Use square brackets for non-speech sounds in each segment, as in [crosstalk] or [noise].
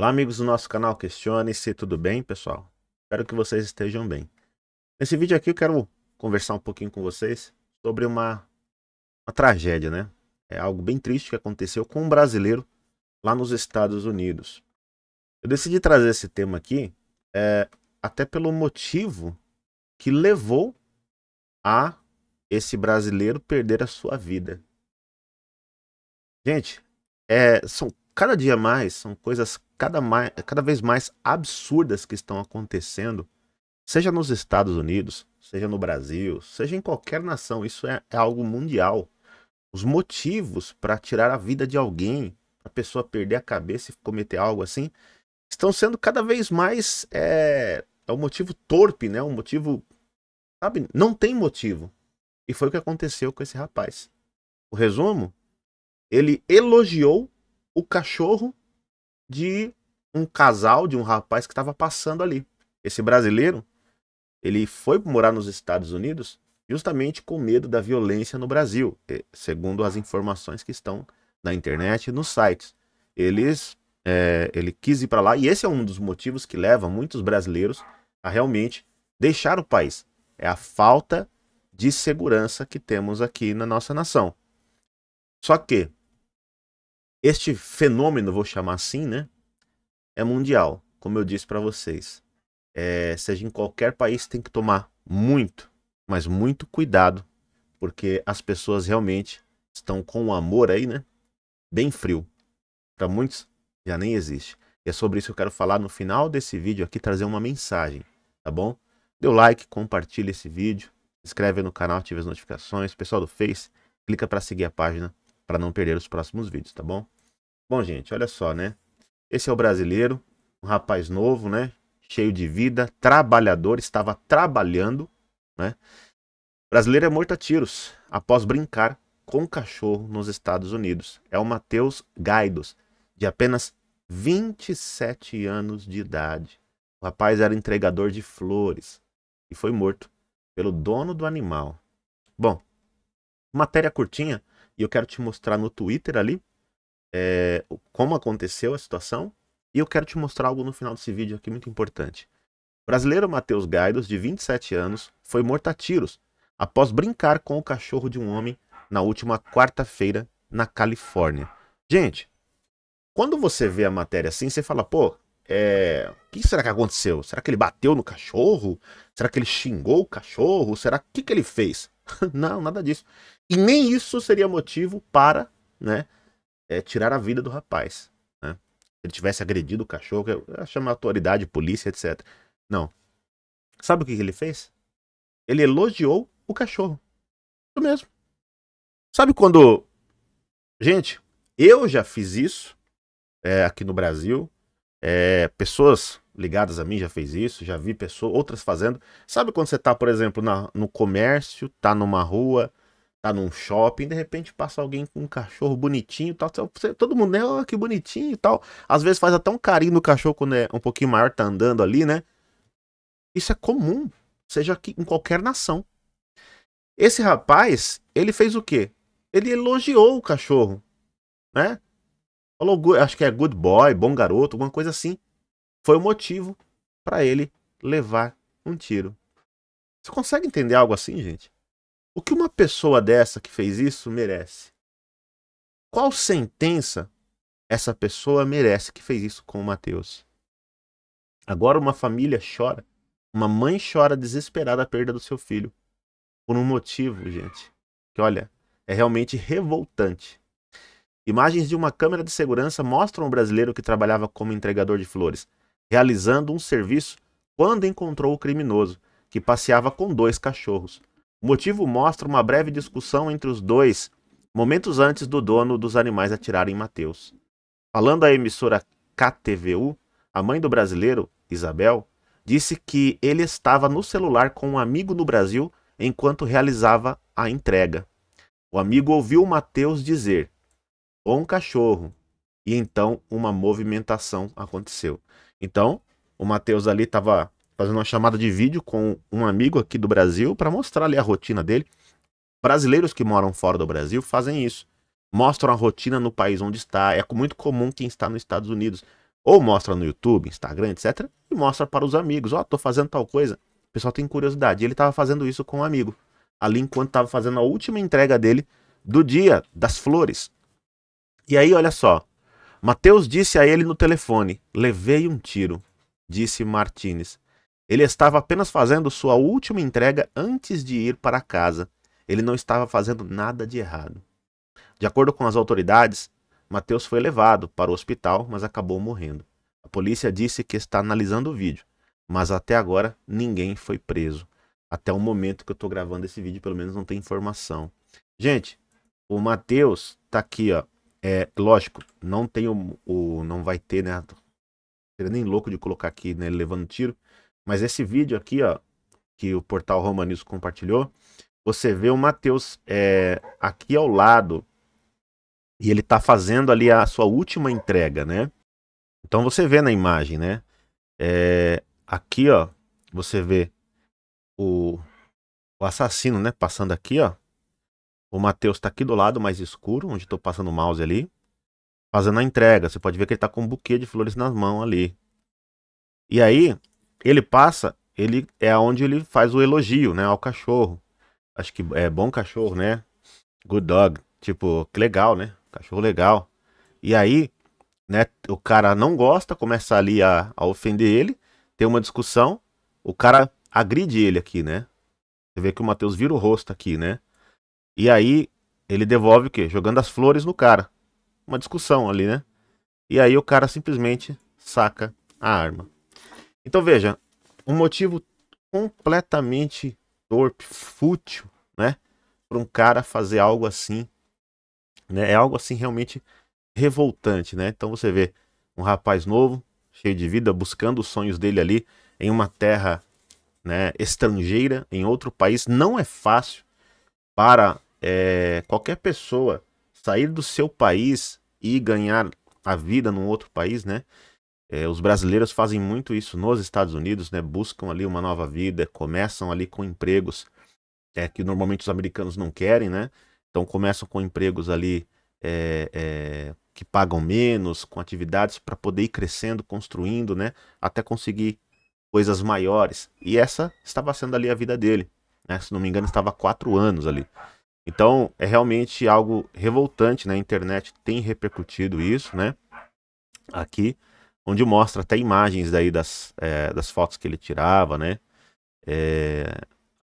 Olá, amigos do nosso canal Questione-se, tudo bem, pessoal? Espero que vocês estejam bem. Nesse vídeo aqui eu quero conversar um pouquinho com vocês sobre uma, uma tragédia, né? É algo bem triste que aconteceu com um brasileiro lá nos Estados Unidos. Eu decidi trazer esse tema aqui é, até pelo motivo que levou a esse brasileiro perder a sua vida. Gente, é, são cada dia mais, são coisas cada, mais, cada vez mais absurdas que estão acontecendo, seja nos Estados Unidos, seja no Brasil, seja em qualquer nação, isso é, é algo mundial. Os motivos para tirar a vida de alguém, a pessoa perder a cabeça e cometer algo assim, estão sendo cada vez mais é, é um motivo torpe, né? Um motivo, sabe? Não tem motivo. E foi o que aconteceu com esse rapaz. O resumo: ele elogiou o cachorro de um casal, de um rapaz que estava passando ali. Esse brasileiro, ele foi morar nos Estados Unidos justamente com medo da violência no Brasil, segundo as informações que estão na internet e nos sites. Eles, é, ele quis ir para lá e esse é um dos motivos que leva muitos brasileiros a realmente deixar o país. É a falta de segurança que temos aqui na nossa nação. Só que este fenômeno, vou chamar assim, né? É mundial, como eu disse para vocês. É, seja em qualquer país, tem que tomar muito, mas muito cuidado, porque as pessoas realmente estão com o amor aí, né? Bem frio. Para muitos, já nem existe. E é sobre isso que eu quero falar no final desse vídeo aqui, trazer uma mensagem, tá bom? Dê o like, compartilha esse vídeo, inscreve no canal, ative as notificações. Pessoal do Face, clica para seguir a página para não perder os próximos vídeos, tá bom? Bom, gente, olha só, né? Esse é o brasileiro, um rapaz novo, né? Cheio de vida, trabalhador, estava trabalhando, né? brasileiro é morto a tiros após brincar com cachorro nos Estados Unidos. É o Matheus Gaidos, de apenas 27 anos de idade. O rapaz era entregador de flores e foi morto pelo dono do animal. Bom, matéria curtinha, e eu quero te mostrar no Twitter ali é, como aconteceu a situação. E eu quero te mostrar algo no final desse vídeo aqui muito importante. O brasileiro Matheus Gaidos, de 27 anos, foi morto a tiros após brincar com o cachorro de um homem na última quarta-feira na Califórnia. Gente, quando você vê a matéria assim, você fala, pô, é... o que será que aconteceu? Será que ele bateu no cachorro? Será que ele xingou o cachorro? Será que, que ele fez? [laughs] Não, nada disso. E nem isso seria motivo para, né, é, tirar a vida do rapaz. Né? Se ele tivesse agredido o cachorro, chama a autoridade, polícia, etc. Não. Sabe o que, que ele fez? Ele elogiou o cachorro. Isso mesmo. Sabe quando. Gente, eu já fiz isso é, aqui no Brasil. É, pessoas ligadas a mim já fez isso, já vi pessoas, outras fazendo. Sabe quando você tá, por exemplo, na, no comércio, tá numa rua, tá num shopping, de repente passa alguém com um cachorro bonitinho tal. Você, todo mundo, né? Oh, que bonitinho e tal. Às vezes faz até um carinho no cachorro quando é um pouquinho maior, tá andando ali, né? Isso é comum, seja aqui em qualquer nação. Esse rapaz, ele fez o quê? Ele elogiou o cachorro, né? Falou, acho que é good boy, bom garoto, alguma coisa assim. Foi o motivo para ele levar um tiro. Você consegue entender algo assim, gente? O que uma pessoa dessa que fez isso merece? Qual sentença essa pessoa merece que fez isso com o Mateus? Agora uma família chora, uma mãe chora desesperada a perda do seu filho por um motivo, gente, que olha, é realmente revoltante. Imagens de uma câmera de segurança mostram um brasileiro que trabalhava como entregador de flores, realizando um serviço quando encontrou o criminoso, que passeava com dois cachorros. O motivo mostra uma breve discussão entre os dois, momentos antes do dono dos animais atirarem em Mateus. Falando à emissora KTVU, a mãe do brasileiro, Isabel, disse que ele estava no celular com um amigo no Brasil enquanto realizava a entrega. O amigo ouviu Mateus dizer: "Bom cachorro". E então uma movimentação aconteceu. Então, o Mateus ali estava fazendo uma chamada de vídeo com um amigo aqui do Brasil para mostrar ali a rotina dele. Brasileiros que moram fora do Brasil fazem isso. Mostram a rotina no país onde está. É muito comum quem está nos Estados Unidos. Ou mostra no YouTube, Instagram, etc. E mostra para os amigos. Ó, oh, tô fazendo tal coisa. O pessoal tem curiosidade. Ele estava fazendo isso com um amigo. Ali enquanto estava fazendo a última entrega dele do dia das flores. E aí, olha só. Mateus disse a ele no telefone: Levei um tiro, disse Martínez. Ele estava apenas fazendo sua última entrega antes de ir para casa. Ele não estava fazendo nada de errado. De acordo com as autoridades, Mateus foi levado para o hospital, mas acabou morrendo. A polícia disse que está analisando o vídeo, mas até agora ninguém foi preso. Até o momento que eu estou gravando esse vídeo, pelo menos não tem informação. Gente, o Mateus está aqui, ó. É lógico, não tem o, o não vai ter, né? Seria nem louco de colocar aqui, né? Levando tiro. Mas esse vídeo aqui, ó, que o portal Romanismo compartilhou, você vê o Mateus é, aqui ao lado e ele está fazendo ali a sua última entrega, né? Então você vê na imagem, né? É, aqui, ó, você vê o, o assassino, né? Passando aqui, ó. O Mateus está aqui do lado mais escuro, onde estou passando o mouse ali, fazendo a entrega. Você pode ver que ele está com um buquê de flores nas mãos ali. E aí, ele passa, ele é onde ele faz o elogio, né, ao cachorro. Acho que é bom cachorro, né? Good dog, tipo, que legal, né? Cachorro legal. E aí, né, o cara não gosta, começa ali a, a ofender ele, tem uma discussão, o cara agride ele aqui, né? Você vê que o Matheus vira o rosto aqui, né? E aí ele devolve o quê? Jogando as flores no cara. Uma discussão ali, né? E aí o cara simplesmente saca a arma. Então veja, um motivo completamente torpe, fútil, né? Para um cara fazer algo assim, né? É algo assim realmente revoltante, né? Então você vê um rapaz novo, cheio de vida, buscando os sonhos dele ali em uma terra, né, estrangeira, em outro país, não é fácil para é, qualquer pessoa sair do seu país e ganhar a vida num outro país, né? É, os brasileiros fazem muito isso nos Estados Unidos, né? Buscam ali uma nova vida, começam ali com empregos é, que normalmente os americanos não querem, né? Então começam com empregos ali é, é que pagam menos, com atividades para poder ir crescendo, construindo, né? Até conseguir coisas maiores. E essa estava sendo ali a vida dele, né? Se não me engano, estava há quatro anos ali. Então é realmente algo revoltante, né? A internet tem repercutido isso, né? Aqui onde mostra até imagens daí das, é, das fotos que ele tirava, né? É,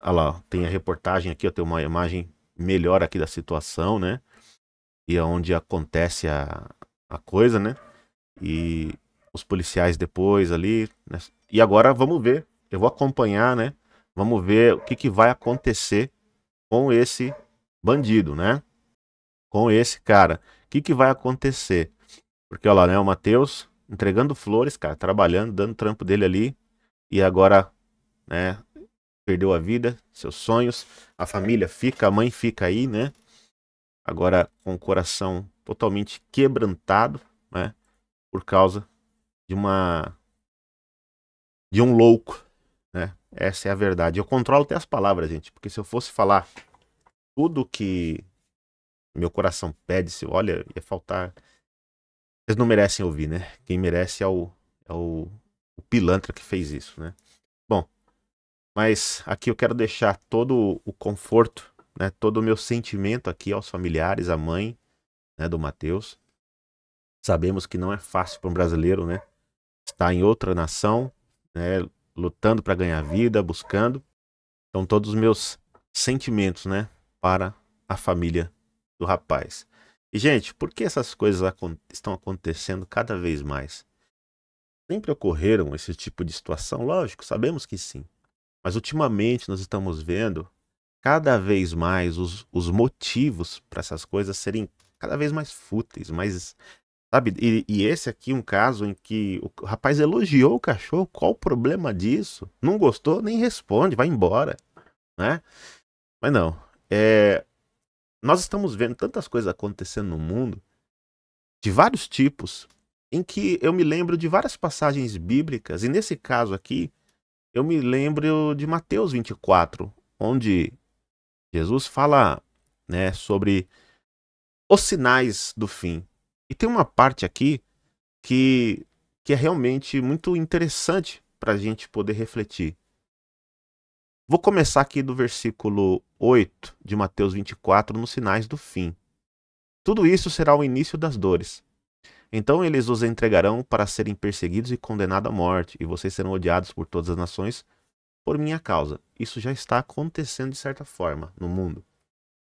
olha lá, tem a reportagem aqui, ó, tem uma imagem melhor aqui da situação, né? E aonde é onde acontece a, a coisa, né? E os policiais depois ali. Né? E agora vamos ver. Eu vou acompanhar, né? Vamos ver o que, que vai acontecer com esse bandido, né? Com esse cara. O que, que vai acontecer? Porque, olha lá, né? O Matheus entregando flores, cara, trabalhando, dando trampo dele ali. E agora, né, perdeu a vida, seus sonhos, a família fica, a mãe fica aí, né? Agora com o coração totalmente quebrantado, né? Por causa de uma de um louco, né? Essa é a verdade. Eu controlo até as palavras, gente, porque se eu fosse falar tudo que meu coração pede, se olha, ia faltar vocês não merecem ouvir, né? Quem merece é o, é o, o pilantra que fez isso, né? Bom, mas aqui eu quero deixar todo o conforto, né? Todo o meu sentimento aqui aos familiares, à mãe né, do Mateus. Sabemos que não é fácil para um brasileiro, né? Estar em outra nação, né? Lutando para ganhar vida, buscando. Então, todos os meus sentimentos, né? Para a família do rapaz. E, gente, por que essas coisas acon estão acontecendo cada vez mais? Sempre ocorreram esse tipo de situação? Lógico, sabemos que sim. Mas ultimamente nós estamos vendo cada vez mais os, os motivos para essas coisas serem cada vez mais fúteis, mais. Sabe? E, e esse aqui é um caso em que o rapaz elogiou o cachorro, qual o problema disso? Não gostou, nem responde, vai embora. Né? Mas não. É, nós estamos vendo tantas coisas acontecendo no mundo, de vários tipos, em que eu me lembro de várias passagens bíblicas, e nesse caso aqui, eu me lembro de Mateus 24, onde Jesus fala né, sobre os sinais do fim. E tem uma parte aqui que, que é realmente muito interessante para a gente poder refletir. Vou começar aqui do versículo 8 de Mateus 24, nos sinais do fim. Tudo isso será o início das dores. Então eles os entregarão para serem perseguidos e condenados à morte, e vocês serão odiados por todas as nações por minha causa. Isso já está acontecendo de certa forma no mundo.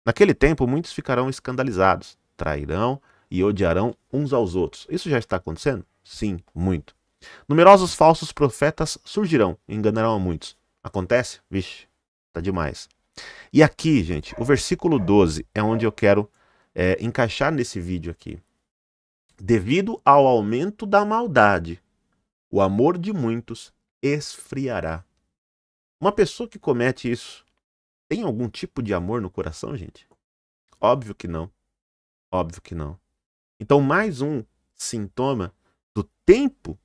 Naquele tempo, muitos ficarão escandalizados, trairão e odiarão uns aos outros. Isso já está acontecendo? Sim, muito. Numerosos falsos profetas surgirão, enganarão a muitos. Acontece? Vixe, tá demais. E aqui, gente, o versículo 12 é onde eu quero é, encaixar nesse vídeo aqui. Devido ao aumento da maldade, o amor de muitos esfriará. Uma pessoa que comete isso tem algum tipo de amor no coração, gente? Óbvio que não. Óbvio que não. Então, mais um sintoma do tempo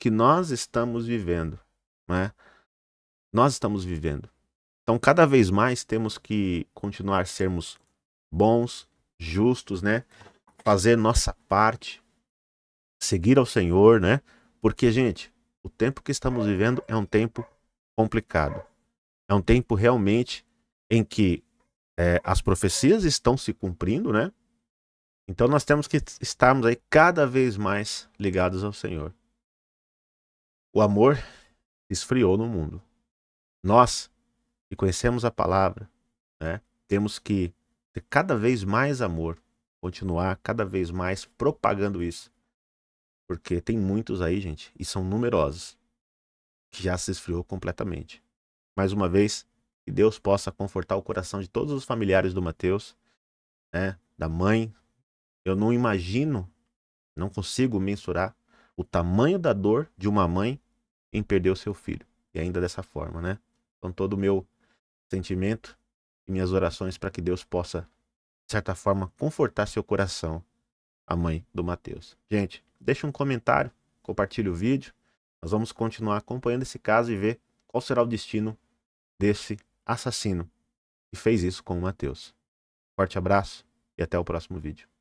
que nós estamos vivendo. Não é? nós estamos vivendo. Então, cada vez mais temos que continuar sermos bons, justos, né? Fazer nossa parte, seguir ao Senhor, né? Porque, gente, o tempo que estamos vivendo é um tempo complicado. É um tempo realmente em que é, as profecias estão se cumprindo, né? Então nós temos que estarmos aí cada vez mais ligados ao Senhor. O amor esfriou no mundo nós que conhecemos a palavra, né, temos que ter cada vez mais amor, continuar cada vez mais propagando isso. Porque tem muitos aí, gente, e são numerosos, que já se esfriou completamente. Mais uma vez, que Deus possa confortar o coração de todos os familiares do Mateus, né, da mãe. Eu não imagino, não consigo mensurar o tamanho da dor de uma mãe em perder o seu filho. E ainda dessa forma, né? com todo o meu sentimento e minhas orações para que Deus possa, de certa forma, confortar seu coração, a mãe do Mateus. Gente, deixa um comentário, compartilhe o vídeo. Nós vamos continuar acompanhando esse caso e ver qual será o destino desse assassino que fez isso com o Mateus. Forte abraço e até o próximo vídeo.